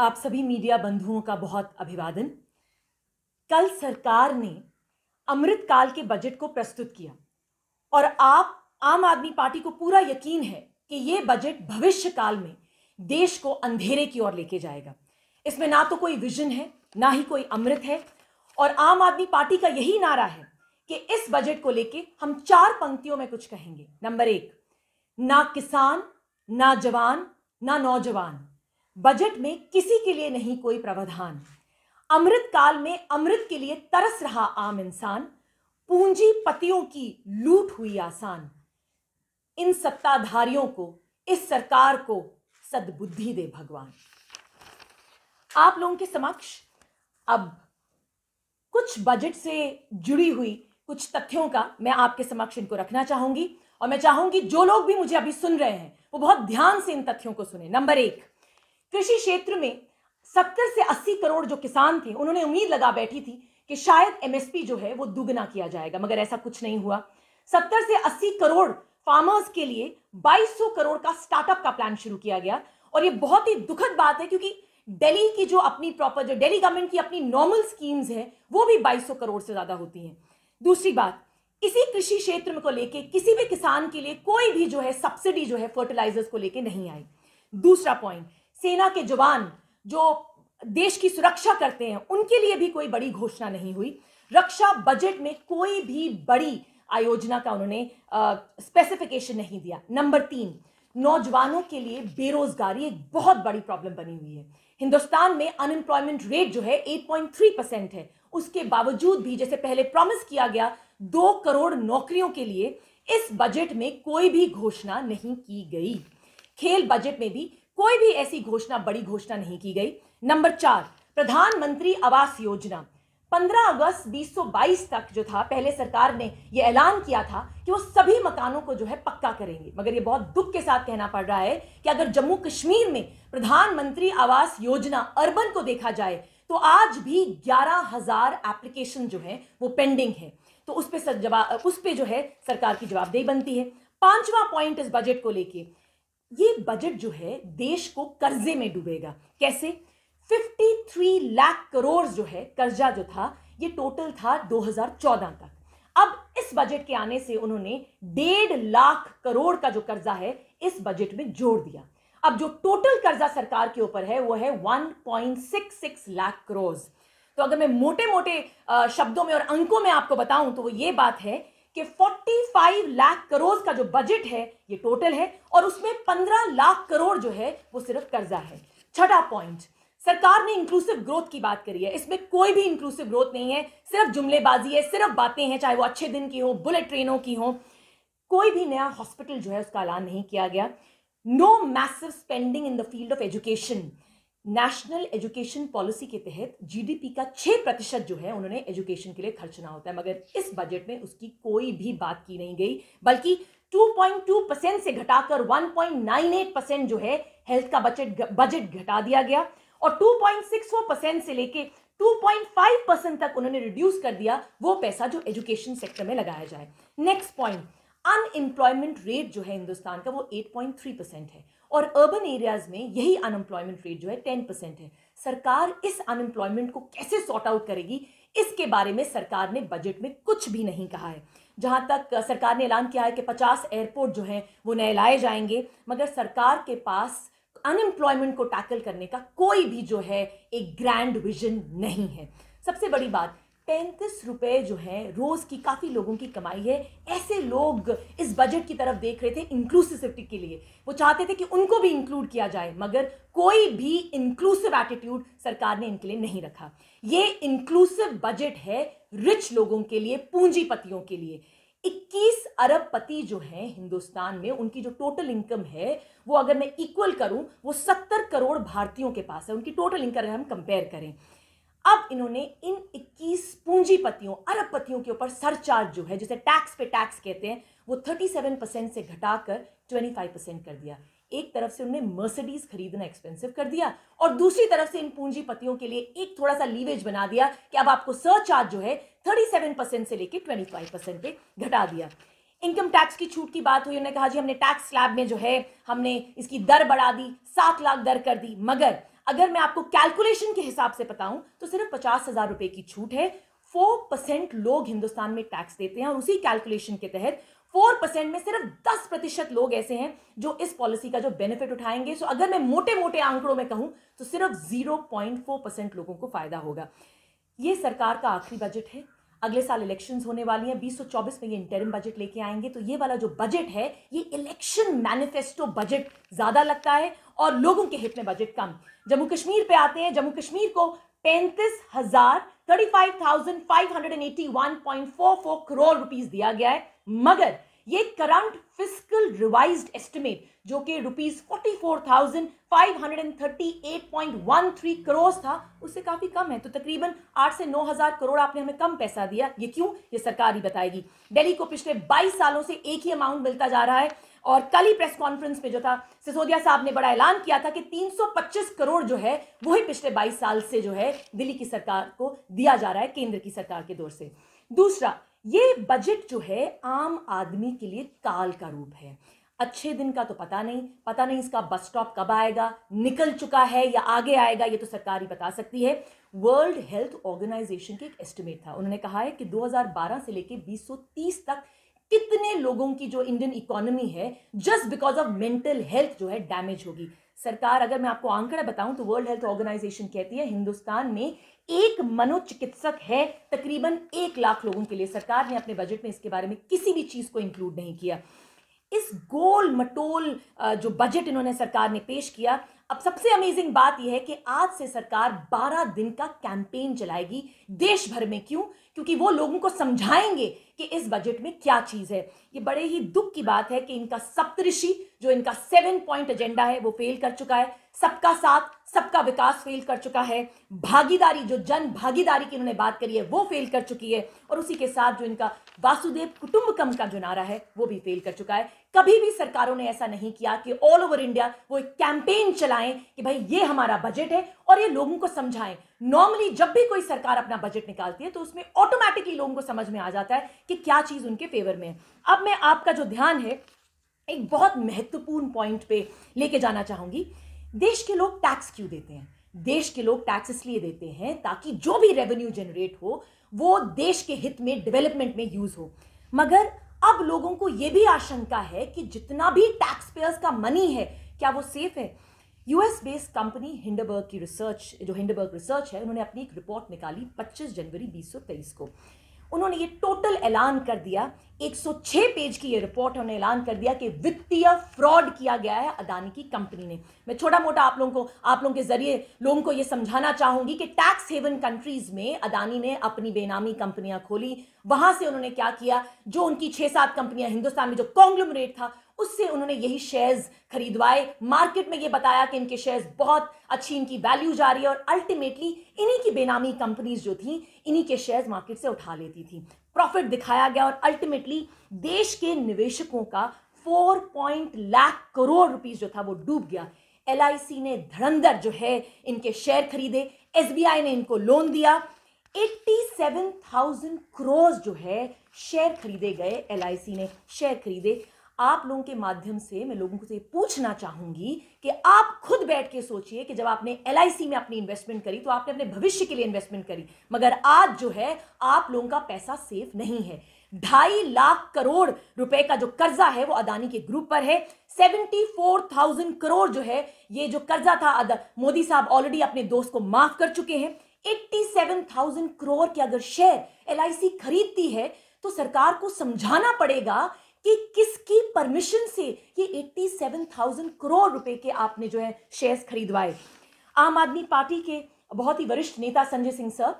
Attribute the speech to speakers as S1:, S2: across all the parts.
S1: आप सभी मीडिया बंधुओं का बहुत अभिवादन कल सरकार ने अमृतकाल के बजट को प्रस्तुत किया और आप आम आदमी पार्टी को पूरा यकीन है कि ये बजट भविष्य काल में देश को अंधेरे की ओर लेके जाएगा इसमें ना तो कोई विजन है ना ही कोई अमृत है और आम आदमी पार्टी का यही नारा है कि इस बजट को लेके हम चार पंक्तियों में कुछ कहेंगे नंबर एक ना किसान ना जवान ना नौजवान बजट में किसी के लिए नहीं कोई प्रावधान अमृत काल में अमृत के लिए तरस रहा आम इंसान पूंजीपतियों की लूट हुई आसान इन सत्ताधारियों को इस सरकार को सद्बुद्धि दे भगवान आप लोगों के समक्ष अब कुछ बजट से जुड़ी हुई कुछ तथ्यों का मैं आपके समक्ष इनको रखना चाहूंगी और मैं चाहूंगी जो लोग भी मुझे अभी सुन रहे हैं वो बहुत ध्यान से इन तथ्यों को सुने नंबर एक कृषि क्षेत्र में सत्तर से अस्सी करोड़ जो किसान थे उन्होंने उम्मीद लगा बैठी थी कि शायद एमएसपी जो है वो दुगना किया जाएगा मगर ऐसा कुछ नहीं हुआ सत्तर से अस्सी करोड़ फार्मर्स के लिए 2200 करोड़ का स्टार्टअप का प्लान शुरू किया गया और ये बहुत ही दुखद बात है क्योंकि दिल्ली की जो अपनी प्रॉपर जो दिल्ली गवर्नमेंट की अपनी नॉर्मल स्कीम्स है वो भी 2200 करोड़ से ज़्यादा होती हैं दूसरी बात इसी कृषि क्षेत्र को लेके किसी भी किसान के लिए कोई भी जो है सब्सिडी जो है फर्टिलाइजर्स को लेके नहीं आई दूसरा पॉइंट सेना के जवान जो देश की सुरक्षा करते हैं उनके लिए भी कोई बड़ी घोषणा नहीं हुई रक्षा बजट में कोई भी बड़ी आयोजना का उन्होंने स्पेसिफिकेशन नहीं दिया नंबर तीन नौजवानों के लिए बेरोजगारी एक बहुत बड़ी प्रॉब्लम बनी हुई है हिंदुस्तान में अनएम्प्लॉयमेंट रेट जो है 8.3 परसेंट है उसके बावजूद भी जैसे पहले प्रॉमिस किया गया दो करोड़ नौकरियों के लिए इस बजट में कोई भी घोषणा नहीं की गई खेल बजट में भी कोई भी ऐसी घोषणा बड़ी घोषणा नहीं की गई नंबर चार प्रधानमंत्री आवास योजना 15 अगस्त 2022 तक जो था पहले सरकार ने यह ऐलान किया था कि वो सभी मकानों को जो है पक्का करेंगे मगर ये बहुत दुख के साथ कहना पड़ रहा है कि अगर जम्मू कश्मीर में प्रधानमंत्री आवास योजना अर्बन को देखा जाए तो आज भी ग्यारह हजार एप्लीकेशन जो है वो पेंडिंग है तो उस पर जवाब उस पर जो है सरकार की जवाबदेही बनती है पांचवा पॉइंट इस बजट को लेकर ये बजट जो है देश को कर्जे में डूबेगा कैसे 53 लाख करोड़ जो है कर्जा जो था ये टोटल था 2014 तक अब इस बजट के आने से उन्होंने डेढ़ लाख करोड़ का जो कर्जा है इस बजट में जोड़ दिया अब जो टोटल कर्जा सरकार के ऊपर है वो है 1.66 लाख करोड़ तो अगर मैं मोटे मोटे शब्दों में और अंकों में आपको बताऊं तो वो ये बात है कि 45 लाख करोड़ का जो बजट है ये टोटल है और उसमें 15 लाख करोड़ जो है वो सिर्फ कर्जा है छठा पॉइंट सरकार ने इंक्लूसिव ग्रोथ की बात करी है इसमें कोई भी इंक्लूसिव ग्रोथ नहीं है सिर्फ जुमलेबाजी है सिर्फ बातें हैं चाहे वो अच्छे दिन की हो बुलेट ट्रेनों की हो कोई भी नया हॉस्पिटल जो है उसका ऐलान नहीं किया गया no massive spending in the field of education national education policy के तहत जीडीपी का छः प्रतिशत जो है उन्होंने एजुकेशन के लिए खर्चना होता है मगर इस बजट में उसकी कोई भी बात की नहीं गई बल्कि 2.2 परसेंट से घटाकर 1.98 परसेंट जो है हेल्थ का बजट बजट घटा दिया गया और 2.64 परसेंट से लेके 2.5 परसेंट तक उन्होंने रिड्यूस कर दिया वो पैसा जो एजुकेशन सेक्टर में लगाया जाए नेक्स्ट पॉइंट अनएम्प्लॉयमेंट रेट जो है हिंदुस्तान का वो 8.3 परसेंट है और अर्बन एरियाज़ में यही अनएम्प्लॉयमेंट रेट जो है टेन परसेंट है सरकार इस अनएम्प्लॉयमेंट को कैसे सॉर्ट आउट करेगी इसके बारे में सरकार ने बजट में कुछ भी नहीं कहा है जहां तक सरकार ने ऐलान किया है कि पचास एयरपोर्ट जो हैं वो नए लाए जाएंगे मगर सरकार के पास अनएम्प्लॉयमेंट को टैकल करने का कोई भी जो है एक ग्रैंड विजन नहीं है सबसे बड़ी बात पैंतीस रुपये जो है रोज़ की काफ़ी लोगों की कमाई है ऐसे लोग इस बजट की तरफ देख रहे थे इंक्लूसिविटी के लिए वो चाहते थे कि उनको भी इंक्लूड किया जाए मगर कोई भी इंक्लूसिव एटीट्यूड सरकार ने इनके लिए नहीं रखा ये इंक्लूसिव बजट है रिच लोगों के लिए पूंजीपतियों के लिए 21 अरब पति जो हैं हिंदुस्तान में उनकी जो टोटल इनकम है वो अगर मैं इक्वल करूं वो 70 करोड़ भारतीयों के पास है उनकी टोटल इनकम हम कंपेयर करें अब इन्होंने इन 21 पूंजीपतियों अरबपतियों के ऊपर सरचार्ज जो है जिसे टैक्स पे टैक्स कहते हैं वो 37 परसेंट से घटाकर 25 परसेंट कर दिया एक तरफ से उन्होंने मर्सिडीज खरीदना एक्सपेंसिव कर दिया और दूसरी तरफ से इन पूंजीपतियों के लिए एक थोड़ा सा लीवेज बना दिया कि अब आपको सरचार्ज जो है 37 परसेंट से लेकर 25 परसेंट पे घटा दिया इनकम टैक्स की छूट की बात हुई उन्होंने कहा जी हमने टैक्स स्लैब में जो है हमने इसकी दर बढ़ा दी सात लाख दर कर दी मगर अगर मैं आपको कैलकुलेशन के हिसाब से बताऊं तो सिर्फ पचास हजार रुपए की छूट है फोर परसेंट लोग हिंदुस्तान में टैक्स देते हैं और उसी कैलकुलेशन के तहत फोर परसेंट में सिर्फ दस प्रतिशत लोग ऐसे हैं जो इस पॉलिसी का जो बेनिफिट उठाएंगे सो अगर मैं मोटे मोटे आंकड़ों में कहूं तो सिर्फ जीरो पॉइंट फोर परसेंट लोगों को फायदा होगा ये सरकार का आखिरी बजट है अगले साल इलेक्शन होने वाली हैं 2024 में ये इंटरिम बजट लेके आएंगे तो ये वाला जो बजट है ये इलेक्शन मैनिफेस्टो बजट ज़्यादा लगता है और लोगों के हित में बजट कम जम्मू कश्मीर पे आते हैं जम्मू कश्मीर को पैंतीस हजार thirty five thousand five hundred and eighty one point four four crore rupees दिया गया है मगर ये करंट फिजिकल रिवाइज्ड एस्टिमेट जो कि rupees forty four thousand five hundred and thirty eight point one three crore था उससे काफ़ी कम है तो तकरीबन आठ से नौ हज़ार करोड़ आपने हमें कम पैसा दिया ये क्यों ये सरकार ही बताएगी दिल्ली को पिछले बाईस सालों से एक ही अमाउंट मिलता जा रहा है और कल ही प्रेस कॉन्फ्रेंस में जो था सिसोदिया साहब ने बड़ा ऐलान किया था कि 325 करोड़ जो है वही पिछले 22 साल से जो है दिल्ली की सरकार को दिया जा रहा है केंद्र की सरकार के दौर से दूसरा ये बजट जो है आम आदमी के लिए काल का रूप है अच्छे दिन का तो पता नहीं पता नहीं इसका बस स्टॉप कब आएगा निकल चुका है या आगे आएगा ये तो सरकार ही बता सकती है वर्ल्ड हेल्थ ऑर्गेनाइजेशन के एक एस्टिमेट था उन्होंने कहा है कि 2012 से लेकर 2030 तक कितने लोगों की जो इंडियन इकोनॉमी है just because of mental health जो है डैमेज होगी सरकार अगर मैं आपको आंकड़ा बताऊं तो वर्ल्ड हेल्थ ऑर्गेनाइजेशन कहती है हिंदुस्तान में एक मनोचिकित्सक है तकरीबन एक लाख लोगों के लिए सरकार ने अपने बजट में इसके बारे में किसी भी चीज़ को इंक्लूड नहीं किया इस गोल मटोल जो बजट इन्होंने सरकार ने पेश किया अब सबसे अमेजिंग बात यह है कि आज से सरकार 12 दिन का कैंपेन चलाएगी देश भर में क्यों क्योंकि वो लोगों को समझाएंगे कि इस बजट में क्या चीज़ है ये बड़े ही दुख की बात है कि इनका सप्तऋषि जो इनका सेवन पॉइंट एजेंडा है वो फेल कर चुका है सबका साथ सबका विकास फेल कर चुका है भागीदारी जो जन भागीदारी की उन्होंने बात करी है वो फेल कर चुकी है और उसी के साथ जो इनका वासुदेव कुटुंबकम का जो नारा है वो भी फेल कर चुका है कभी भी सरकारों ने ऐसा नहीं किया कि ऑल ओवर इंडिया वो एक कैंपेन चलाएं कि भाई ये हमारा बजट है और ये लोगों को समझाएं नॉर्मली जब भी कोई सरकार अपना बजट निकालती है तो उसमें ऑटोमेटिकली लोगों को समझ में आ जाता है कि क्या चीज़ उनके फेवर में है अब मैं आपका जो ध्यान है एक बहुत महत्वपूर्ण पॉइंट पे लेके जाना चाहूंगी देश के लोग टैक्स क्यों देते हैं देश के लोग टैक्स इसलिए देते हैं ताकि जो भी रेवेन्यू जनरेट हो वो देश के हित में डेवलपमेंट में यूज़ हो मगर अब लोगों को ये भी आशंका है कि जितना भी टैक्स पेयर्स का मनी है क्या वो सेफ है यूएस बेस्ड कंपनी हिंडबर्ग की रिसर्च जो हिंडबर्ग रिसर्च है उन्होंने अपनी एक रिपोर्ट निकाली 25 जनवरी 2023 को उन्होंने ये टोटल ऐलान कर दिया 106 पेज की ये रिपोर्ट उन्होंने ऐलान कर दिया कि वित्तीय फ्रॉड किया गया है अदानी की कंपनी ने मैं छोटा मोटा आप लोगों को आप लोगों के जरिए लोगों को ये समझाना चाहूंगी कि टैक्स हेवन कंट्रीज में अदानी ने अपनी बेनामी कंपनियां खोली वहां से उन्होंने क्या किया जो उनकी छह सात कंपनियां हिंदुस्तान में जो कॉन्ग्लोमरेट था उससे उन्होंने यही शेयर्स खरीदवाए मार्केट में ये बताया कि इनके शेयर्स बहुत अच्छी इनकी वैल्यू जा रही है और अल्टीमेटली इन्हीं की बेनामी कंपनीज जो थी इन्हीं के शेयर्स मार्केट से उठा लेती थी प्रॉफिट दिखाया गया और अल्टीमेटली देश के निवेशकों का four point lakh crore rupees जो था वो डूब गया एल ने धड़ंधर जो है इनके शेयर खरीदे एस ने इनको लोन दिया एट्टी सेवन थाउजेंड क्रोज जो है शेयर खरीदे गए एल ने शेयर खरीदे आप लोगों के माध्यम से मैं लोगों से पूछना चाहूंगी कि आप खुद बैठ के सोचिए कि जब आपने एल में अपनी इन्वेस्टमेंट करी तो आपने अपने भविष्य के लिए इन्वेस्टमेंट करी मगर आज जो है आप लोगों का पैसा सेफ नहीं है ढाई लाख करोड़ रुपए का जो कर्जा है वो अदानी के ग्रुप पर है सेवेंटी फोर थाउजेंड करोड़ जो है ये जो कर्जा था मोदी साहब ऑलरेडी अपने दोस्त को माफ कर चुके हैं एट्टी सेवन थाउजेंड करोड़ के अगर शेयर एल खरीदती है तो सरकार को समझाना पड़ेगा कि किसकी परमिशन से ये 87,000 करोड़ रुपए के आपने जो है शेयर्स खरीदवाए आम आदमी पार्टी के बहुत ही वरिष्ठ नेता संजय सिंह सर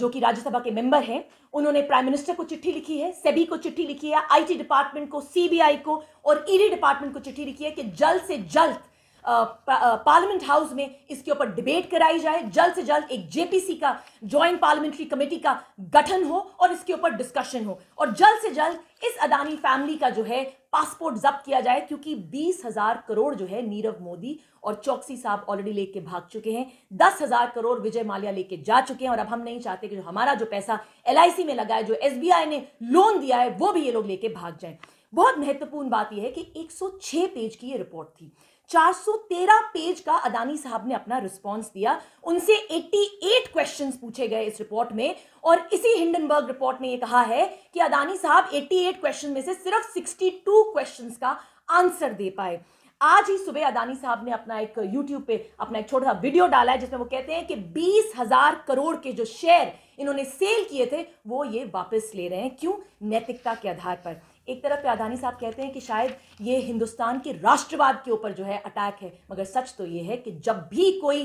S1: जो कि राज्यसभा के मेंबर हैं उन्होंने प्राइम मिनिस्टर को चिट्ठी लिखी है सेबी को चिट्ठी लिखी है आईटी डिपार्टमेंट को सीबीआई को और ईडी e डिपार्टमेंट को चिट्ठी लिखी है कि जल्द से जल्द पार्लियामेंट हाउस में इसके ऊपर डिबेट कराई जाए जल्द से जल्द एक जेपीसी का ज्वाइंट पार्लियामेंट्री कमेटी का गठन हो और इसके ऊपर डिस्कशन हो और जल्द से जल्द इस अदानी फैमिली का जो है पासपोर्ट जब्त किया जाए क्योंकि बीस हजार करोड़ जो है नीरव मोदी और चौकसी साहब ऑलरेडी लेके भाग चुके हैं दस हजार करोड़ विजय माल्या लेके जा चुके हैं और अब हम नहीं चाहते कि जो हमारा जो पैसा एल में लगा है जो एस ने लोन दिया है वो भी ये लोग लेके भाग जाए बहुत महत्वपूर्ण बात यह है कि 106 पेज की ये रिपोर्ट थी 413 पेज का अदानी साहब ने अपना रिस्पांस दिया उनसे 88 क्वेश्चंस पूछे गए इस रिपोर्ट में और इसी हिंडनबर्ग रिपोर्ट ने ये कहा है कि अदानी साहब 88 क्वेश्चन में से सिर्फ 62 क्वेश्चंस का आंसर दे पाए आज ही सुबह अदानी साहब ने अपना एक यूट्यूब पे अपना एक छोटा सा वीडियो डाला है जिसमें वो कहते हैं कि बीस हजार करोड़ के जो शेयर इन्होंने सेल किए थे वो ये वापस ले रहे हैं क्यों नैतिकता के आधार पर एक तरफ पे अदानी साहब कहते हैं कि शायद ये हिंदुस्तान के राष्ट्रवाद के ऊपर जो है अटैक है मगर सच तो ये है कि जब भी कोई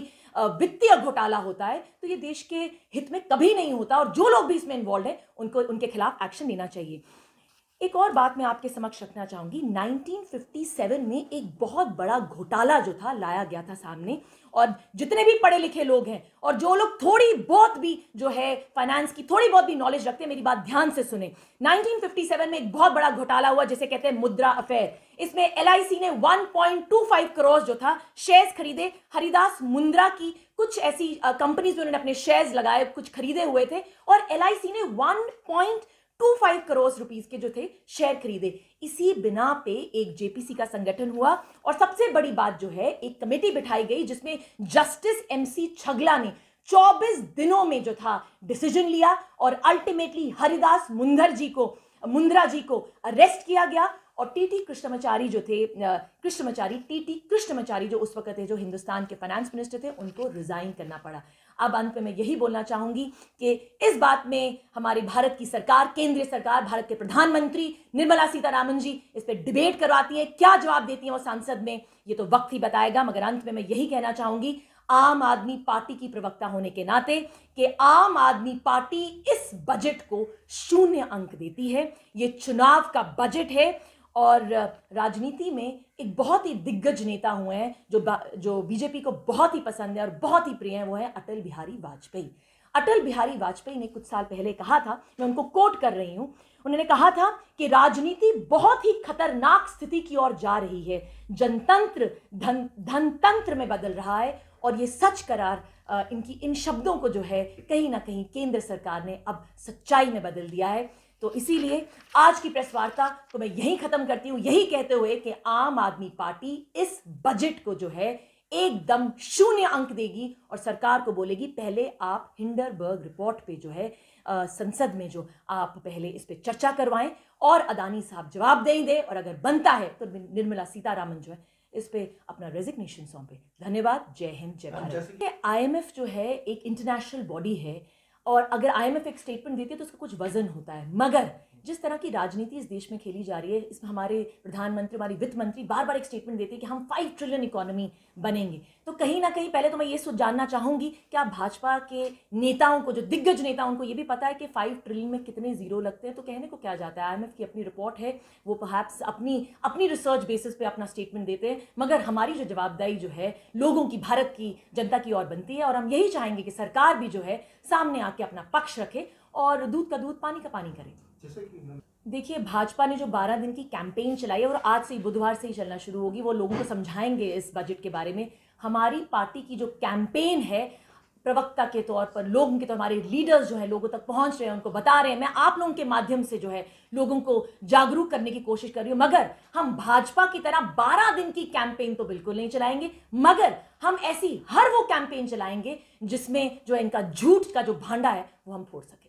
S1: वित्तीय घोटाला होता है तो ये देश के हित में कभी नहीं होता और जो लोग भी इसमें इन्वॉल्व हैं उनको उनके खिलाफ एक्शन लेना चाहिए एक और बात मैं आपके समक्ष रखना चाहूंगी 1957 में एक बहुत बड़ा घोटाला जो था लाया गया था सामने और जितने भी पढ़े लिखे लोग हैं और जो लोग थोड़ी बहुत भी जो है फाइनेंस की थोड़ी बहुत भी नॉलेज रखते हैं मेरी बात ध्यान से सुने 1957 में एक बहुत बड़ा घोटाला हुआ जिसे कहते हैं मुद्रा अफेयर इसमें एल ने 1.25 करोड़ जो था शेयर्स खरीदे हरिदास मुंद्रा की कुछ ऐसी कंपनीज उन्होंने अपने शेयर्स लगाए कुछ खरीदे हुए थे और एल ने one two five crore rupees के जो थे शेयर खरीदे इसी बिना पे एक जेपीसी का संगठन हुआ और सबसे बड़ी बात जो है एक कमेटी बिठाई गई जिसमें जस्टिस एमसी छगला ने 24 दिनों में जो था डिसीजन लिया और अल्टीमेटली हरिदास मुंदर जी को मुंद्रा जी को अरेस्ट किया गया और टीटी कृष्णमाचारी जो थे कृष्णमाचारी टीटी कृष्णमाचारी जो उस वक्त थे जो हिंदुस्तान के फाइनेंस मिनिस्टर थे उनको रिजाइन करना पड़ा अब अंत में मैं यही बोलना चाहूंगी कि इस बात में हमारी भारत की सरकार केंद्रीय सरकार भारत के प्रधानमंत्री निर्मला सीतारामन जी इस पर डिबेट करवाती है क्या जवाब देती है वो सांसद में ये तो वक्त ही बताएगा मगर अंत में मैं यही कहना चाहूंगी आम आदमी पार्टी की प्रवक्ता होने के नाते कि आम आदमी पार्टी इस बजट को शून्य अंक देती है ये चुनाव का बजट है और राजनीति में एक बहुत ही दिग्गज नेता हुए हैं जो जो बीजेपी को बहुत ही पसंद है और बहुत ही प्रिय हैं वो हैं अटल बिहारी वाजपेयी अटल बिहारी वाजपेयी ने कुछ साल पहले कहा था मैं उनको कोट कर रही हूँ उन्होंने कहा था कि राजनीति बहुत ही खतरनाक स्थिति की ओर जा रही है जनतंत्र धन धनतंत्र में बदल रहा है और ये सच करार इनकी इन शब्दों को जो है कहीं ना कहीं केंद्र सरकार ने अब सच्चाई में बदल दिया है तो इसीलिए आज की प्रेस वार्ता को मैं यही ख़त्म करती हूँ यही कहते हुए कि आम आदमी पार्टी इस बजट को जो है एकदम शून्य अंक देगी और सरकार को बोलेगी पहले आप हिंडरबर्ग रिपोर्ट पे जो है आ, संसद में जो आप पहले इस पे चर्चा करवाएं और अदानी साहब जवाब दें दे और अगर बनता है तो निर्मला सीतारामन जो है इस पे अपना रेजिग्नेशन सौंपे धन्यवाद जय हिंद जय भारत आई एम एफ जो है एक इंटरनेशनल बॉडी है और अगर आई एम एफ एक स्टेटमेंट देती है तो उसका कुछ वजन होता है मगर जिस तरह की राजनीति इस देश में खेली जा रही है इसमें हमारे प्रधानमंत्री हमारी वित्त मंत्री बार बार एक स्टेटमेंट देते हैं कि हम फाइव ट्रिलियन इकोनॉमी बनेंगे तो कहीं ना कहीं पहले तो मैं ये सोच जानना चाहूँगी कि आप भाजपा के नेताओं को जो दिग्गज नेता उनको ये भी पता है कि फाइव ट्रिलियन में कितने जीरो लगते हैं तो कहने को क्या जाता है आई की अपनी रिपोर्ट है वो पहप्स अपनी अपनी रिसर्च बेसिस पे अपना स्टेटमेंट देते हैं मगर हमारी जो जवाबदारी जो है लोगों की भारत की जनता की ओर बनती है और हम यही चाहेंगे कि सरकार भी जो है सामने आके अपना पक्ष रखे और दूध का दूध पानी का पानी करे देखिए भाजपा ने जो 12 दिन की कैंपेन चलाई है और आज से ही बुधवार से ही चलना शुरू होगी वो लोगों को समझाएंगे इस बजट के बारे में हमारी पार्टी की जो कैंपेन है प्रवक्ता के तौर पर लोगों के तो हमारे लीडर्स जो है लोगों तक पहुंच रहे हैं उनको बता रहे हैं मैं आप लोगों के माध्यम से जो है लोगों को जागरूक करने की कोशिश कर रही हूं मगर हम भाजपा की तरह 12 दिन की कैंपेन तो बिल्कुल नहीं चलाएंगे मगर हम ऐसी हर वो कैंपेन चलाएंगे जिसमें जो है इनका झूठ का जो भांडा है वो हम फोड़ सकें